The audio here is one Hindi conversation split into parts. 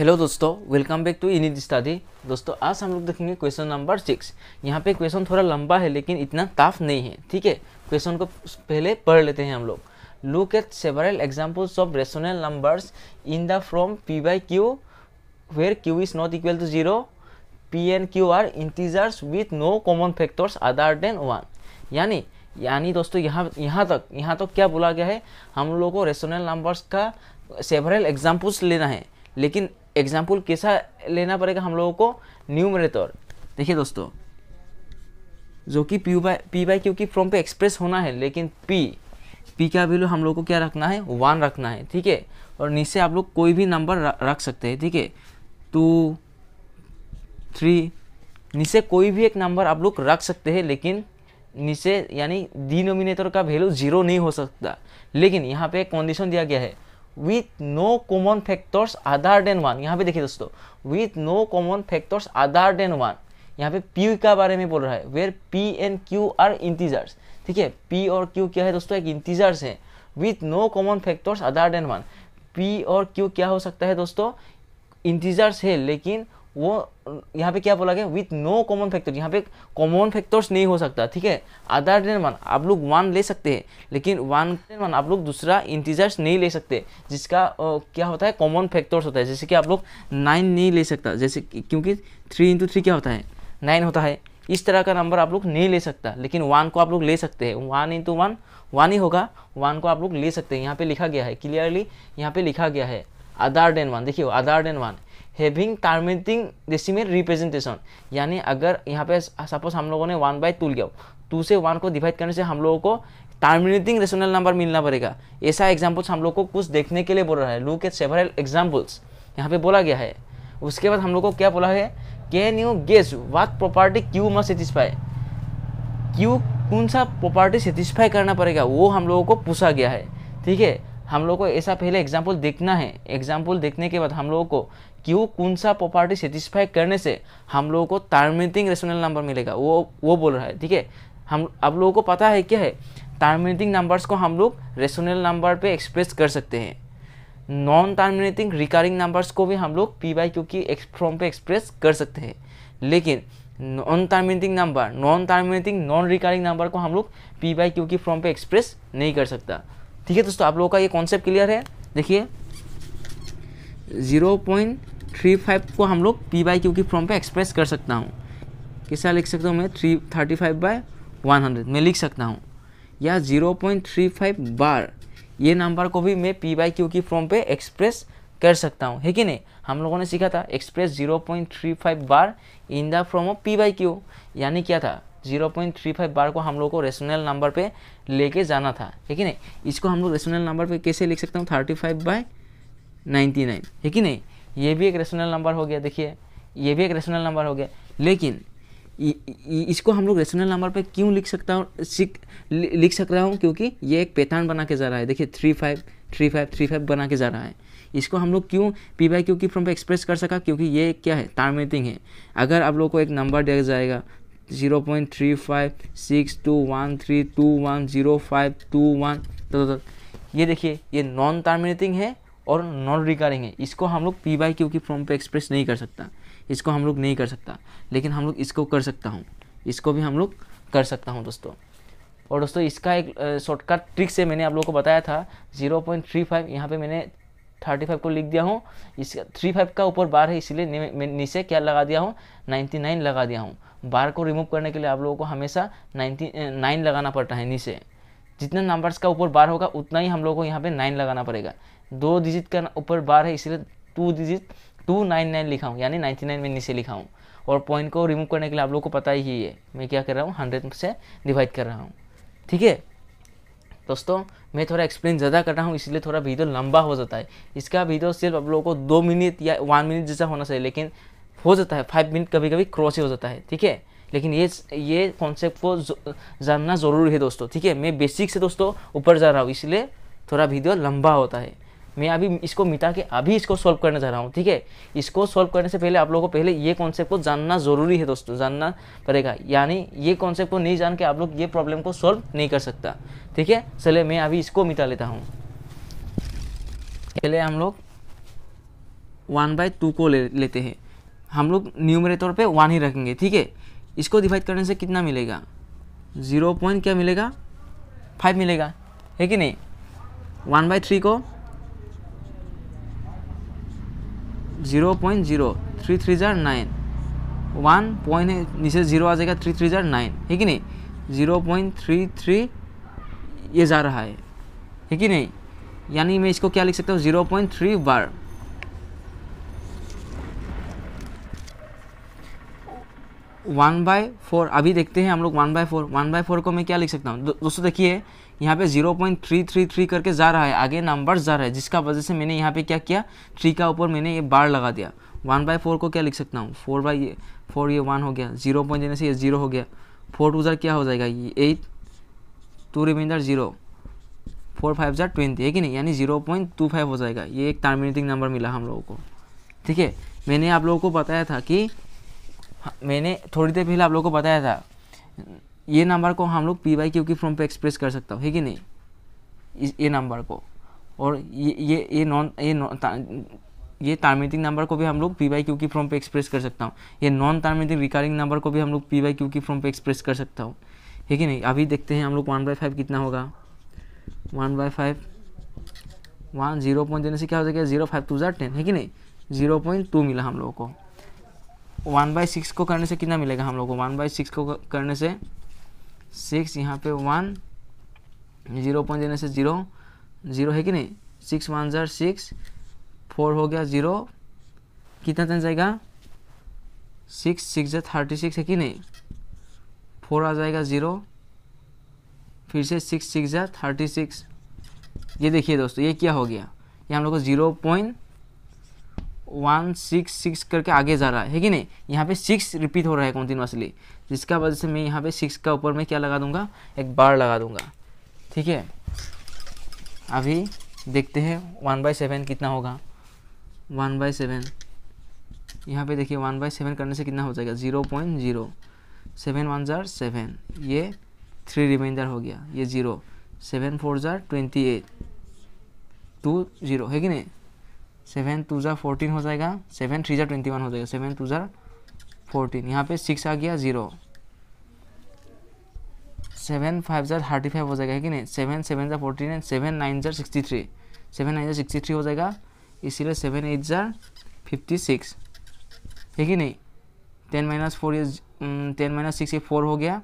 हेलो दोस्तों welcome back to unit study दोस्तों आज हम लोग देखेंगे क्वेश्चन नंबर सिक्स यहाँ पे क्वेश्चन थोड़ा लंबा है लेकिन इतना ताफ नहीं है ठीक है क्वेश्चन को पहले पढ़ लेते हैं हम लोग look at several examples of rational numbers in the from P by Q where Q is not equal to zero P and Q are integers with no common factors other than one यानी यानी दोस्तों यहाँ यहाँ तक यहाँ तक क्या बोला गया है हम लोगों को रेशनल नंबर्स का सेवरल एग्जाम्पल्स लेना है लेकिन एग्जाम्पल कैसा लेना पड़ेगा हम लोगों को न्यूमरेटर देखिए दोस्तों जो कि पी बाई पी बाई क्योंकि फ्रॉम पे एक्सप्रेस होना है लेकिन पी पी का वैल्यू हम लोग को क्या रखना है वन रखना है ठीक है और नीचे आप लोग कोई भी नंबर रख सकते हैं ठीक है टू थ्री नीचे कोई भी एक नंबर आप लोग रख सकते हैं लेकिन नीचे यानी डिनोमिनेटर का वैल्यू जीरो नहीं हो सकता लेकिन यहाँ पे एक कंडीशन दिया गया है with no common factors other than one यहाँ पे देखिए दोस्तों with no common factors other than one यहाँ पे पी का बारे में बोल रहा है where P and Q are integers ठीक है पी और क्यू क्या है दोस्तों एक इंटीजर्स है with no common factors other than one P और क्यू क्या हो सकता है दोस्तों इंटीजर्स है लेकिन वो यहाँ पे क्या बोला गया विथ नो कॉमन फैक्टर यहाँ पे कॉमन फैक्टर्स नहीं हो सकता ठीक है अदर देन वन आप लोग वन ले सकते हैं लेकिन वन वन आप लोग दूसरा इंटीजर्स नहीं ले सकते जिसका ओ, क्या होता है कॉमन फैक्टर्स होता है जैसे कि आप लोग नाइन नहीं ले सकता जैसे क्योंकि थ्री इंटू थ्री क्या होता है नाइन होता है इस तरह का नंबर आप लोग नहीं ले सकता लेकिन वन को आप लोग ले सकते हैं वन इंटू वन वन ही होगा वन को आप लोग ले सकते हैं यहाँ पे लिखा गया है क्लियरली यहाँ पे लिखा गया है आधार डेन वन देखिए other than one having terminating decimal representation यानी अगर यहाँ पे सपोज हम लोगों ने वन बाई टू लिया टू से वन को डिवाइड करने से हम लोगों को टर्मिनेटिंग रेशनल नंबर मिलना पड़ेगा ऐसा एग्जाम्पल्स हम लोग को कुछ देखने के लिए बोल रहा है लुक एट सेवरल एग्जाम्पल्स यहाँ पे बोला गया है उसके बाद हम लोग को क्या बोला है can you guess what property Q must satisfy Q कौन सा प्रॉपर्टी सेटिस्फाई करना पड़ेगा वो हम लोगों को पूछा गया है ठीक है हम लोग को ऐसा पहले एग्जाम्पल देखना है एग्जाम्पल देखने के बाद हम लोगों को कि वो कौन सा प्रॉपर्टी सेटिस्फाई करने से हम लोगों को टर्मिनेटिंग रेशनल नंबर मिलेगा वो वो बोल रहा है ठीक है हम आप लोगों को पता है क्या है टर्मिनेटिंग नंबर्स को हम लोग रेशनल नंबर पे एक्सप्रेस कर सकते हैं नॉन टर्मिनेटिंग रिकारिंग नंबर्स को भी हम लोग पी वाई क्यू की फॉर्म पे एक्सप्रेस कर सकते हैं लेकिन non terminating number non terminating non recurring number को हम लोग पी वाई क्यू की फॉर्म पे एक्सप्रेस नहीं कर सकता ठीक है दोस्तों आप लोगों का ये कॉन्सेप्ट क्लियर है देखिए ज़ीरो पॉइंट थ्री फाइव को हम लोग पी बाई क्यू की फॉर्म पे एक्सप्रेस कर सकता हूँ किसा लिख सकता हूँ मैं three thirty five by one hundred मैं लिख सकता हूँ या zero point three five bar ये नंबर को भी मैं पी बाई क्यू की फॉर्म पे एक्सप्रेस कर सकता हूँ है कि नहीं हम लोगों ने सीखा था express zero point three five bar in the form of P by Q यानी क्या था zero point three five bar को हम लोग को रेशनल नंबर पे लेके जाना था है कि नहीं इसको हम लोग रेशनल नंबर पे कैसे लिख सकता हूँ thirty five by ninety nine है कि नहीं ये भी एक रेशनल नंबर हो गया देखिए ये भी एक रेशनल नंबर हो गया लेकिन इ, इ, इसको हम लोग रेशनल नंबर पे क्यों लिख सकता हूँ सीख लिख सक रहा हूँ क्योंकि ये एक पैथान बना के जा रहा है देखिए three five three five three five बना के जा रहा है इसको हम लोग क्यों पी बाई क्यू की फॉर्म पे एक्सप्रेस कर सका क्योंकि ये क्या है टार्मेटिंग है अगर आप लोग को एक नंबर दिया जाएगा zero point three five six two one three two one zero five two one तो ये देखिए ये नॉन टार्मिनेटिंग है और नॉन रिकारिंग है इसको हम लोग पी बाई क्यू की फॉर्म पे एक्सप्रेस नहीं कर सकता इसको हम लोग नहीं कर सकता लेकिन हम लोग इसको कर सकता हूँ इसको भी हम लोग कर सकता हूँ दोस्तों और दोस्तों इसका एक शॉर्टकट ट्रिक से मैंने आप लोगों को बताया था जीरो पॉइंट थ्री फाइव यहाँ पर मैंने थर्टी फाइव को लिख दिया हूँ इस थ्री फाइव का ऊपर बार है इसीलिए नीचे क्या लगा दिया हूँ नाइन्टी नाइन लगा दिया हूँ बार को रिमूव करने के लिए आप लोगों को हमेशा नाइन्टी नाइन लगाना पड़ता है नीचे जितना नंबर्स का ऊपर बार होगा उतना ही हम लोग को यहाँ पे नाइन लगाना पड़ेगा दो डिजिट का ऊपर बार है इसलिए two digit two nine nine लिखा हूँ यानी नाइन्टी नाइन में नीचे लिखा हूँ और पॉइंट को रिमूव करने के लिए आप लोग को पता ही है मैं क्या कर रहा हूँ हंड्रेड से डिवाइड कर रहा हूँ ठीक है दोस्तों मैं थोड़ा एक्सप्लेन ज़्यादा कर रहा हूँ इसलिए थोड़ा वीडियो लंबा हो जाता है इसका वीडियो सिर्फ आप लोगों को दो मिनट या वन मिनट जैसा होना चाहिए लेकिन हो जाता है फाइव मिनट कभी कभी क्रॉस ही हो जाता है ठीक है लेकिन ये ये कॉन्सेप्ट को जानना ज़रूरी है दोस्तों ठीक है मैं बेसिक से दोस्तों ऊपर जा रहा हूँ इसलिए थोड़ा वीडियो लंबा होता है मैं अभी इसको मिटा के अभी इसको सॉल्व करने जा रहा हूँ ठीक है इसको सॉल्व करने से पहले आप लोगों को पहले ये कॉन्सेप्ट को जानना ज़रूरी है दोस्तों जानना पड़ेगा यानी ये कॉन्सेप्ट को नहीं जान के आप लोग ये प्रॉब्लम को सॉल्व नहीं कर सकता ठीक है चले मैं अभी इसको मिटा लेता हूँ पहले हम लोग वन बाय टू को ले लेते हैं हम लोग न्यूमरेटर पे वन ही रखेंगे ठीक है इसको डिवाइड करने से कितना मिलेगा ज़ीरो पॉइंट क्या मिलेगा फाइव मिलेगा है कि नहीं वन बाई थ्री को zero point zero three three ज़ार नाइन वन पॉइंट है नीचे ज़ीरो आ जाएगा थ्री थ्री ज़ार नाइन है कि नहीं ज़ीरो पॉइंट थ्री थ्री ये जा रहा है है कि नहीं यानी मैं इसको क्या लिख सकता हूँ zero point three bar one by four अभी देखते हैं हम लोग one by four one by four को मैं क्या लिख सकता हूँ दो, दोस्तों देखिए यहाँ पे zero point three three three करके जा रहा है आगे नंबर जा रहा है जिसका वजह से मैंने यहाँ पे क्या किया थ्री का ऊपर मैंने ये बार लगा दिया वन बाय फोर को क्या लिख सकता हूँ फोर बाई ये फोर ये वन हो गया जीरो पॉइंट देने से ये जीरो हो गया फोर टू क्या हो जाएगा ये eight two reminder zero four five ज़ार ट्वेंटी है कि नहीं यानी जीरो पॉइंट टू फाइव हो जाएगा ये एक टर्मिनेटिंग नंबर मिला हम लोगों को ठीक है मैंने आप लोगों को बताया था कि हाँ, मैंने थोड़ी देर पहले आप लोगों को बताया था ये नंबर को हम लोग पी वाई क्यू की फॉर्म पे एक्सप्रेस कर सकता हूँ है कि नहीं ये नंबर को और ये ये ये नॉन ये नॉन ये टार्मेटिक नंबर को भी हम लोग पी वाई क्यू की फॉर्म पे एक्सप्रेस कर सकता हूँ ये नॉन टार्मेटिक रिकारिंग नंबर को भी हम लोग पी वाई क्यू की फॉर्म पे एक्सप्रेस कर सकता हूँ है कि नहीं अभी देखते हैं हम लोग वन बाई फाइव कितना होगा one by five one zero point देने से क्या हो जाएगा जीरो फाइव टू ज़ार टेन है कि नहीं जीरो पॉइंट टू मिला हम लोगों को वन बाई सिक्स को करने से कितना मिलेगा हम लोग को वन बाई सिक्स को करने से सिक्स यहाँ पे वन जीरो पॉइंट देने से जीरो जीरो है कि नहीं सिक्स वन ज़ार सिक्स फोर हो गया जीरो कितना चल जाएगा सिक्स सिक्स ज़ार थर्टी सिक्स है कि नहीं फोर आ जाएगा ज़ीरो फिर से सिक्स सिक्स ज़ार थर्टी सिक्स ये देखिए दोस्तों ये क्या हो गया ये हम लोग को zero point one six six करके आगे जा रहा है, है कि नहीं यहाँ पे सिक्स रिपीट हो रहा है कॉन्टिन्यूसली जिसका वजह से मैं यहाँ पे सिक्स का ऊपर में क्या लगा दूंगा एक बार लगा दूंगा ठीक है अभी देखते हैं वन बाई सेवन कितना होगा वन बाई सेवन यहाँ पे देखिए वन बाई सेवन करने से कितना हो जाएगा zero point zero seven one ज़ार सेवन ये थ्री रिमाइंडर हो गया ये ज़ीरो सेवन फोर ज़ार ट्वेंटी एट टू ज़ीरो है कि नहीं सेवन टू ज़ार फोर्टीन हो जाएगा सेवन थ्री ज़ार ट्वेंटी वन हो जाएगा सेवन टू ज़ार फोर्टीन यहाँ पे सिक्स आ गया ज़ीरो सेवन फाइव ज़ार थर्टी फाइव हो जाएगा है कि नहीं सेवन सेवन ज़ार फोर्टीन एंड सेवन नाइन ज़ार सिक्सटी थ्री सेवन नाइन ज़ार सिक्सटी थ्री हो जाएगा इसीलिए सेवन एट ज़ार फिफ्टी सिक्स है कि नहीं टेन माइनस फोर ये टेन माइनस सिक्स ये फोर हो गया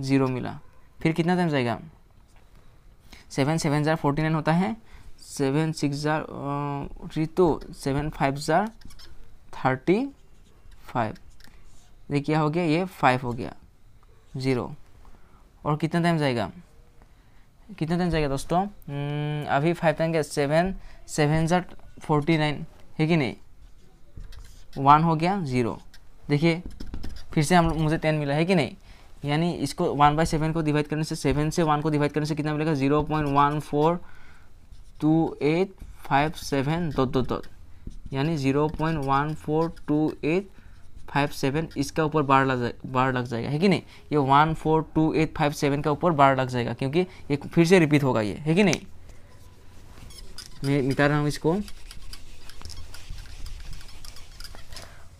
ज़ीरो मिला फिर कितना टाइम जाएगा सेवन सेवन ज़ार फोर्टी नाइन होता है six six three two seven five जार थर्टी फाइव ये क्या हो गया ये फाइव हो गया ज़ीरो और कितना टाइम जाएगा कितना टाइम जाएगा दोस्तों hmm, अभी फाइव टाइम गया सेवन सेवन जार फोर्टी नाइन है कि नहीं वन हो गया ज़ीरो देखिए फिर से हम मुझे टेन मिला है कि नहीं यानी इसको वन बाई सेवन को डिवाइड करने से सेवन से वन को डिवाइड करने से कितना मिलेगा zero point one four two eight five seven dot dot dot यानी zero point one four two eight five seven इसका ऊपर बार लग जाए बार लग जाएगा है कि नहीं ये one four two eight five seven का ऊपर बार लग जाएगा क्योंकि ये फिर से रिपीट होगा ये है कि नहीं मैं मिटा रहा हूँ इसको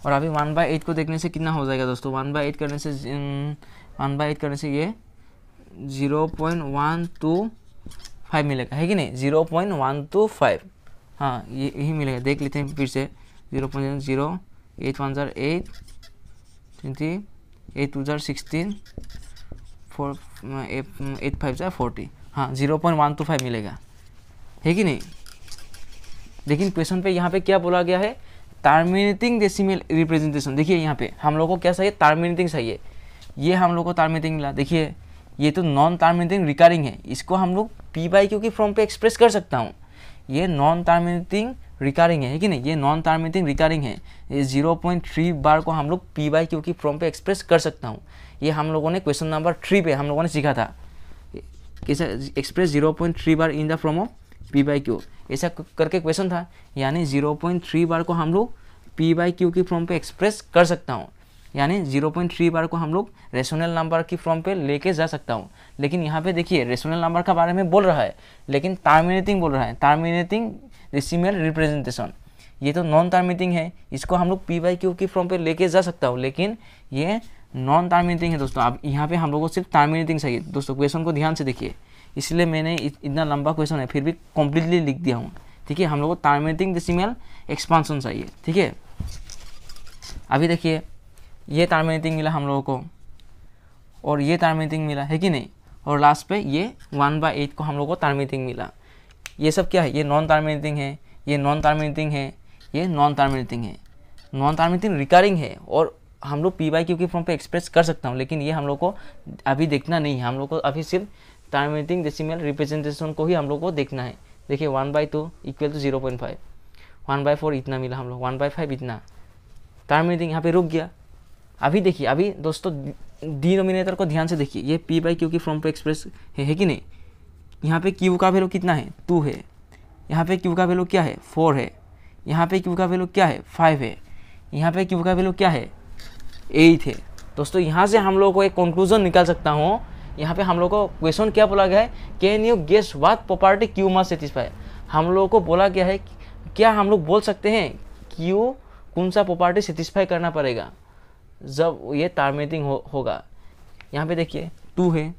और अभी वन बाई एट को देखने से कितना हो जाएगा दोस्तों वन बाई एट करने से वन बाई एट करने से ये zero point one two five मिलेगा है कि नहीं zero point one two five हाँ ये यही मिलेगा देख लेते हैं फिर से zero point zero eight one ज़ार एट ट्वेंटी एट टू ज़ार सिक्सटीन फोर एट फाइव ज़ार फोर्टी हाँ zero point one two five मिलेगा है कि नहीं लेकिन क्वेश्चन पे यहाँ पे क्या बोला गया है टर्मिनेटिंग डेसिमल रिप्रेजेंटेशन देखिए यहाँ पे हम लोग को क्या चाहिए टर्मिनेटिंग चाहिए ये हम लोग को टर्मिनेटिंग मिला देखिए ये तो नॉन टर्मिनेटिंग रिकरिंग है इसको हम लोग पी बाई क्यू की फॉर्म पे एक्सप्रेस कर सकता हूँ ये नॉन टर्मिनेटिंग रिकरिंग है कि नहीं ये नॉन टर्मिनेटिंग रिकरिंग है ये जीरो पॉइंट थ्री बार को हम लोग पी बाई क्यू की फॉर्म पे एक्सप्रेस कर सकता हूँ ये हम लोगों ने क्वेश्चन नंबर थ्री पे हम लोगों ने सीखा था कैसे express zero point three bar in the form of P by q ऐसा करके क्वेश्चन था यानी जीरो पॉइंट थ्री बार को हम लोग पी बाई क्यू की फॉर्म पे एक्सप्रेस कर सकता हूँ यानी 0.3 बार को हम लोग रेशनल नंबर की फॉर्म पे लेके जा सकता हूँ लेकिन यहाँ पे देखिए रेशनल नंबर का बारे में बोल रहा है लेकिन टर्मिनेटिंग बोल रहा है टर्मिनेटिंग डेसिमल रिप्रेजेंटेशन ये तो नॉन टर्मिनेटिंग है इसको हम लोग पी बाई क्यू की फॉर्म पे लेके जा सकता हूँ लेकिन ये नॉन टर्मिनेटिंग है दोस्तों अब यहाँ पर हम लोग को सिर्फ टर्मिनेटिंग चाहिए दोस्तों क्वेश्चन को ध्यान से देखिए इसलिए मैंने इतना लंबा क्वेश्चन है फिर भी कम्प्लीटली लिख दिया हूँ ठीक है हम लोग को टर्मिनेटिंग डेसिमल एक्सपांसन चाहिए ठीक है अभी देखिए ये टर्मिनेटिंग मिला हम लोगों को और ये टर्मिनेटिंग मिला है कि नहीं और लास्ट पे ये वन बाई एट को हम लोगों को टर्मिनेटिंग मिला ये सब क्या है ये नॉन टर्मिनेटिंग है ये नॉन टर्मिनेटिंग है ये नॉन टर्मिनेटिंग है नॉन टर्मिनेटिंग रिकारिंग है और हम लोग पी वाई क्यू की फॉर्म पर एक्सप्रेस कर सकता हूँ लेकिन ये हम लोग को अभी देखना नहीं है हम लोग को अभी सिर्फ टर्मिनेटिंग डेसिमल रिप्रेजेंटेशन को ही हम लोग को देखना है देखिए one by two equal to zero point five one by four इतना मिला हम लोग वन बाई फाइव इतना टर्मिनेटिंग यहाँ पे रुक गया अभी देखिए अभी दोस्तों डिनोमिनेटर को ध्यान से देखिए ये पी बाई क्यू की फॉर्म टू एक्सप्रेस है, है कि नहीं यहाँ पे क्यू का वैल्यू कितना है टू है यहाँ पे क्यू का वैल्यू क्या है फोर है यहाँ पे क्यू का वैल्यू क्या है फाइव है यहाँ पे क्यू का वैल्यू क्या है एट है दोस्तों यहाँ से हम लोगों को एक कंक्लूजन निकाल सकता हूँ यहाँ पे हम लोग को क्वेश्चन क्या बोला गया है can you guess what property Q must satisfy हम लोगों को बोला गया है क्या हम लोग बोल सकते हैं क्यू कौन सा प्रॉपर्टी सेटिस्फाई करना पड़ेगा जब ये टार्मिनेटिंग हो, होगा यहाँ पे देखिए टू है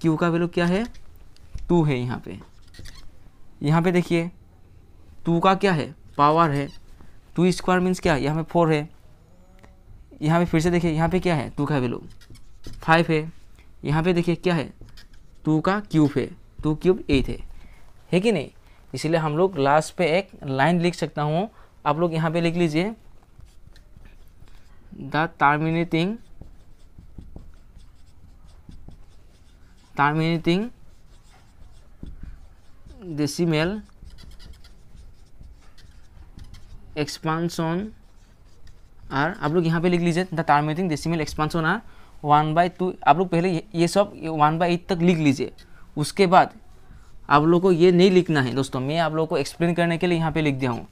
क्यू का वैल्यू क्या है टू है यहाँ पे यहाँ पे देखिए टू का क्या है पावर है टू स्क्वायर मीन्स क्या यहाँ पे फोर है यहाँ पे फिर से देखिए यहाँ पे क्या है टू का वैल्यू फाइव है यहाँ पे देखिए क्या है टू का क्यूब है टू क्यूब एट है है कि नहीं इसलिए हम लोग लास्ट पे एक लाइन लिख सकता हूँ आप लोग यहाँ पे लिख लीजिए the terminating terminating decimal expansion are आप लोग यहाँ पे लिख लीजिए the terminating decimal expansion are one by two आप लोग पहले ये सब वन बाई एट तक लिख लीजिए उसके बाद आप लोग को ये नहीं लिखना है दोस्तों मैं आप लोग को एक्सप्लेन करने के लिए यहाँ पे लिख दिया हूँ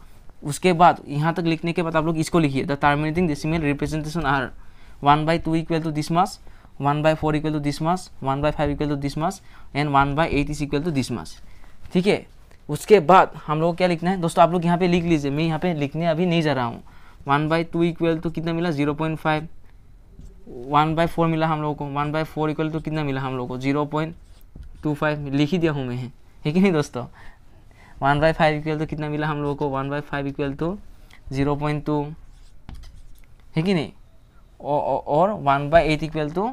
उसके बाद यहाँ तक लिखने के बाद आप लोग इसको लिखिए the terminating decimal representation are one by two equal to this much one by four equal to this much one by five equal to this much and one by eight is equal to this much ठीक है उसके बाद हम लोग क्या लिखना है दोस्तों आप लोग यहाँ पे लिख लीजिए मैं यहाँ पे लिखने अभी नहीं जा रहा हूँ one by two equal to कितना मिला zero point five one by four मिला हम लोगों को one by four equal to कितना मिला हम लोगों को जीरो पॉइंट टू फाइव लिख ही दिया हूँ मैं है कि नहीं दोस्तों वन बाई फाइव इक्वल तो कितना मिला हम लोगों को one by five equal to zero point two है कि नहीं और one by eight equal to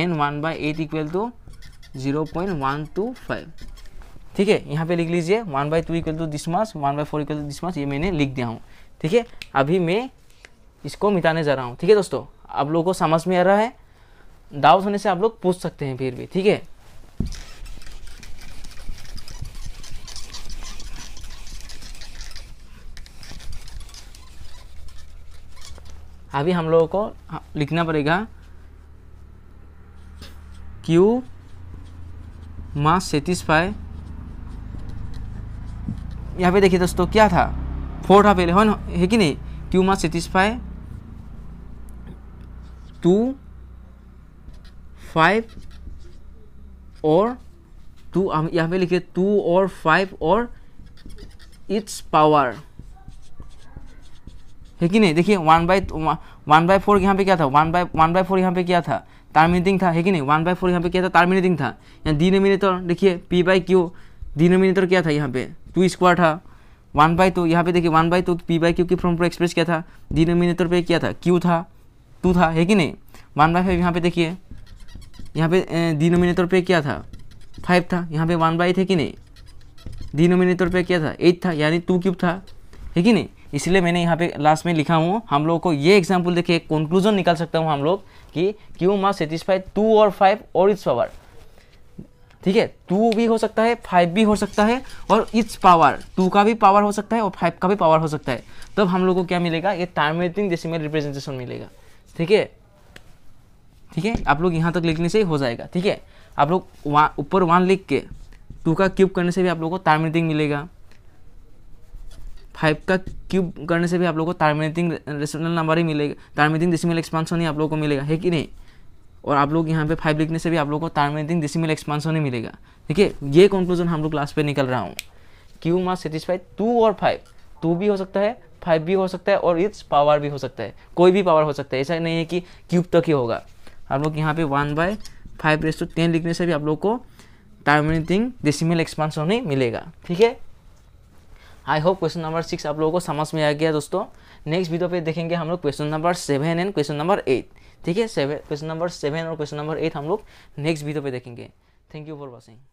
an one by eight equal to zero point one two five ठीक है यहाँ पे लिख लीजिए one by two equal to this much one by four equal to this much ये मैंने लिख दिया हूँ ठीक है अभी मैं इसको मिटाने जा रहा हूँ ठीक है दोस्तों आप लोगों को समझ में आ रहा है डाउट होने से आप लोग पूछ सकते हैं फिर भी ठीक है अभी हम लोगों को लिखना पड़ेगा क्यू मास सेटिस्फाई यहाँ पे देखिए दोस्तों क्या था फोर था पहले है हाँ, है कि नहीं q must satisfy two five और टू हम यहाँ पे लिखे टू और फाइव और इट्स पावर है कि नहीं देखिए one by one by four यहाँ पे क्या था one by one by four यहाँ पे क्या था टार्मिनेटिंग था है कि नहीं वन बाई फोर यहाँ पे क्या था टार्मिनेटिंग था यहाँ डिनोमिनेटर देखिए पी बाई क्यू डिनोमिनेटर क्या था यहाँ पे टू स्क्वायर था वन बाई टू यहाँ पे देखिए one by two p by Q की फॉर्म पर एक्सप्रेस क्या था डिनोमिनेटर पे क्या था क्यू था टू था है कि नहीं वन बाई फाइव यहाँ पे देखिए यहाँ पे डिनोमिनेटर पे क्या था फाइव था यहाँ पे वन बाई थे कि नहीं डिनोमिनेटर पे क्या था एट था यानी टू क्यूब था है कि नहीं इसलिए मैंने यहाँ पे लास्ट में लिखा हूँ हम लोग को ये एग्जाम्पल देखिए कंक्लूजन निकाल सकता हूँ हम लोग कि क्यू मस्ट सेटिस्फाई टू और फाइव और इट्स पावर ठीक है टू भी हो सकता है फाइव भी हो सकता है और इट्स पावर टू का भी पावर हो सकता है और फाइव का भी पावर हो सकता है तब हम लोग को क्या मिलेगा ये टर्मिनेटिंग डेसिमल रिप्रेजेंटेशन मिलेगा ठीक है ठीक है आप लोग यहाँ तक लिखने से ही हो जाएगा ठीक है आप लोग ऊपर वन लिख के टू का क्यूब करने से भी आप लोग को टर्मिनेटिंग मिलेगा फाइव का क्यूब करने से भी आप लोगों को टर्मिनेटिंग रेशनल नंबर ही मिलेगा टर्मिनेटिंग डेसिमल एक्सपांसन ही आप लोगों को मिलेगा है कि नहीं और आप लोग यहाँ पे फाइव लिखने से भी आप लोग को टार्मिनेटिंग डेसिमल एक्सपांसन ही मिलेगा ठीक है ये कंक्लूजन हम लोग लास्ट पे निकल रहा हूँ क्यू मा सेटिस्फाई टू और फाइव टू भी हो सकता है फाइव भी हो सकता है और इट्स पावर भी हो सकता है कोई भी पावर हो सकता है ऐसा नहीं है कि क्यूब तक ही होगा आप लोग यहाँ पे one by five raise to ten लिखने से भी आप लोग को टर्मिनेटिंग डेसिमल एक्सपांसन ही मिलेगा ठीक है I hope question number six आप लोगों को समझ में आ गया दोस्तों नेक्स्ट वीडियो पे देखेंगे हम लोग question number seven and question number eight ठीक है क्वेश्चन नंबर सेवन और क्वेश्चन नंबर एट हम लोग नेक्स्ट वीडियो पे देखेंगे थैंक यू फॉर वॉचिंग